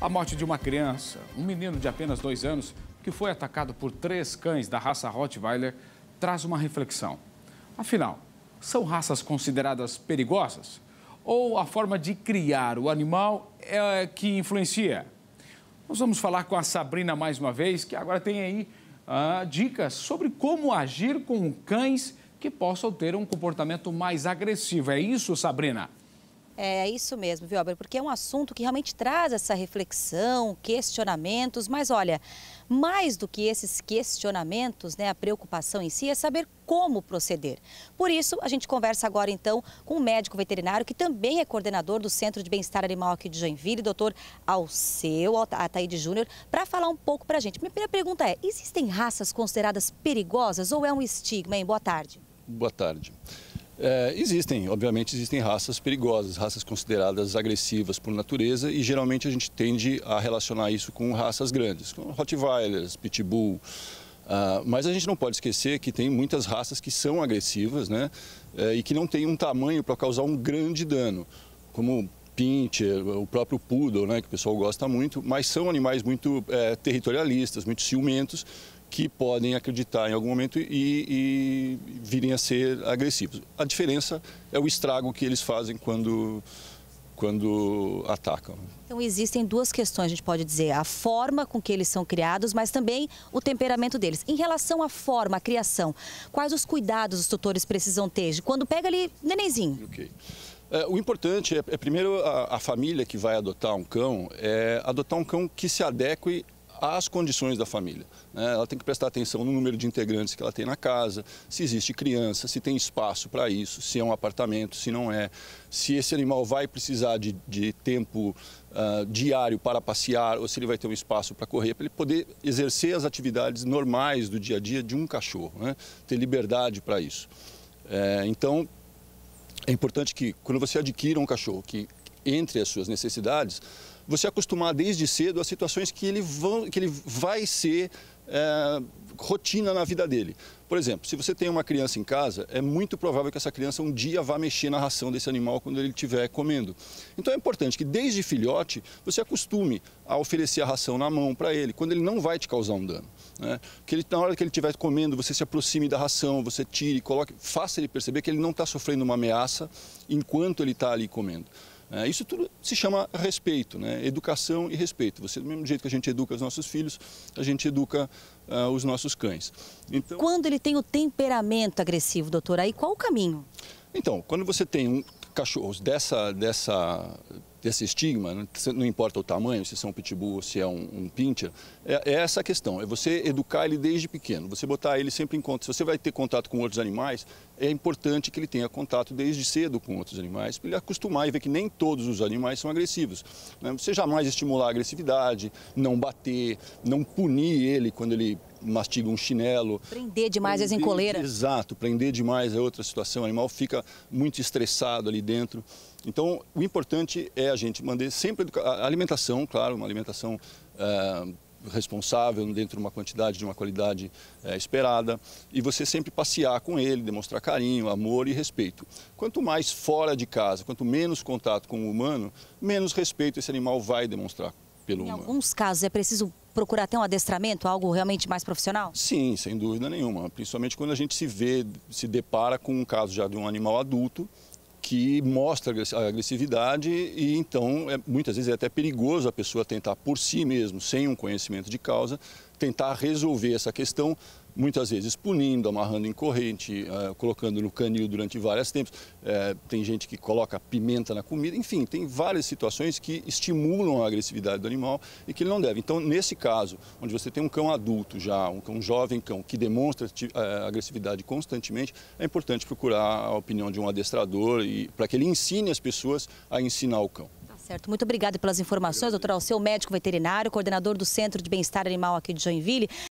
A morte de uma criança, um menino de apenas dois anos, que foi atacado por três cães da raça Rottweiler, traz uma reflexão. Afinal, são raças consideradas perigosas? Ou a forma de criar o animal é que influencia? Nós vamos falar com a Sabrina mais uma vez, que agora tem aí ah, dicas sobre como agir com cães que possam ter um comportamento mais agressivo. É isso, Sabrina? É isso mesmo, Viober, porque é um assunto que realmente traz essa reflexão, questionamentos, mas olha, mais do que esses questionamentos, né, a preocupação em si é saber como proceder. Por isso, a gente conversa agora então com um médico veterinário que também é coordenador do Centro de Bem-Estar Animal aqui de Joinville, doutor Alceu Ataíde Júnior, para falar um pouco para a gente. Minha primeira pergunta é, existem raças consideradas perigosas ou é um estigma, hein? Boa tarde. Boa tarde. É, existem, obviamente, existem raças perigosas, raças consideradas agressivas por natureza e geralmente a gente tende a relacionar isso com raças grandes, como Rottweilers, Pitbull. Ah, mas a gente não pode esquecer que tem muitas raças que são agressivas né, é, e que não têm um tamanho para causar um grande dano, como pincher, o próprio poodle, né, que o pessoal gosta muito, mas são animais muito é, territorialistas, muito ciumentos, que podem acreditar em algum momento e, e, virem a ser agressivos. A diferença é o estrago que eles fazem quando, quando atacam. Então existem duas questões, a gente pode dizer, a forma com que eles são criados, mas também o temperamento deles. Em relação à forma, à criação, quais os cuidados os tutores precisam ter? Quando pega ali, nenenzinho. Okay. É, o importante é, é primeiro, a, a família que vai adotar um cão, é adotar um cão que se adeque às condições da família. Né? Ela tem que prestar atenção no número de integrantes que ela tem na casa, se existe criança, se tem espaço para isso, se é um apartamento, se não é, se esse animal vai precisar de, de tempo uh, diário para passear ou se ele vai ter um espaço para correr, para ele poder exercer as atividades normais do dia a dia de um cachorro, né? ter liberdade para isso. É, então, é importante que quando você adquira um cachorro que entre as suas necessidades, você é acostumar desde cedo a situações que ele, vão, que ele vai ser é, rotina na vida dele. Por exemplo, se você tem uma criança em casa, é muito provável que essa criança um dia vá mexer na ração desse animal quando ele estiver comendo. Então é importante que desde filhote você acostume a oferecer a ração na mão para ele, quando ele não vai te causar um dano. Né? Que ele, na hora que ele estiver comendo, você se aproxime da ração, você tire, coloque, faça ele perceber que ele não está sofrendo uma ameaça enquanto ele está ali comendo. É, isso tudo se chama respeito, né? educação e respeito. Você, do mesmo jeito que a gente educa os nossos filhos, a gente educa uh, os nossos cães. Então... Quando ele tem o temperamento agressivo, doutor, aí qual o caminho? Então, quando você tem um, cachorro dessa, dessa desse estigma, não importa o tamanho, se são é pitbull ou se é um, um pincher, é, é, essa a questão, é você educar ele desde pequeno, você botar ele sempre em contato, se você vai ter contato com outros animais, é importante que ele tenha contato desde cedo com outros animais, para ele acostumar e ver que nem todos os animais são agressivos. Né? Você jamais estimular a agressividade, não bater, não punir ele quando ele mastiga um chinelo. Prender demais prender, as encoleiras. Exato, prender demais é outra situação. O animal fica muito estressado ali dentro. Então, o importante é a gente manter sempre a alimentação, claro, uma alimentação eh, responsável, dentro de uma quantidade, de uma qualidade é, esperada, e você sempre passear com ele, demonstrar carinho, amor e respeito. Quanto mais fora de casa, quanto menos contato com o humano, menos respeito esse animal vai demonstrar pelo... Em alguns casos é preciso procurar até um adestramento, algo realmente mais profissional? Sim, sem dúvida nenhuma. Principalmente quando a gente se vê, se depara com um caso já de um animal adulto que mostra a agressividade e então é, muitas vezes é até perigoso a pessoa tentar por si mesmo, sem um conhecimento de causa, tentar resolver essa questão muitas vezes punindo, amarrando em corrente, eh, colocando no canil durante vários tempos. Eh, tem gente que coloca pimenta na comida, enfim, tem várias situações que estimulam a agressividade do animal e que ele não deve. Então, nesse caso, onde você tem um cão adulto já, um cão jovem cão que demonstra eh, agressividade constantemente, é importante procurar a opinião de um adestrador e para que ele ensine as pessoas a ensinar o cão. Tá certo, muito obrigado pelas informações, doutor Alceu, médico veterinário, coordenador do Centro de Bem-Estar Animal aqui de Joinville.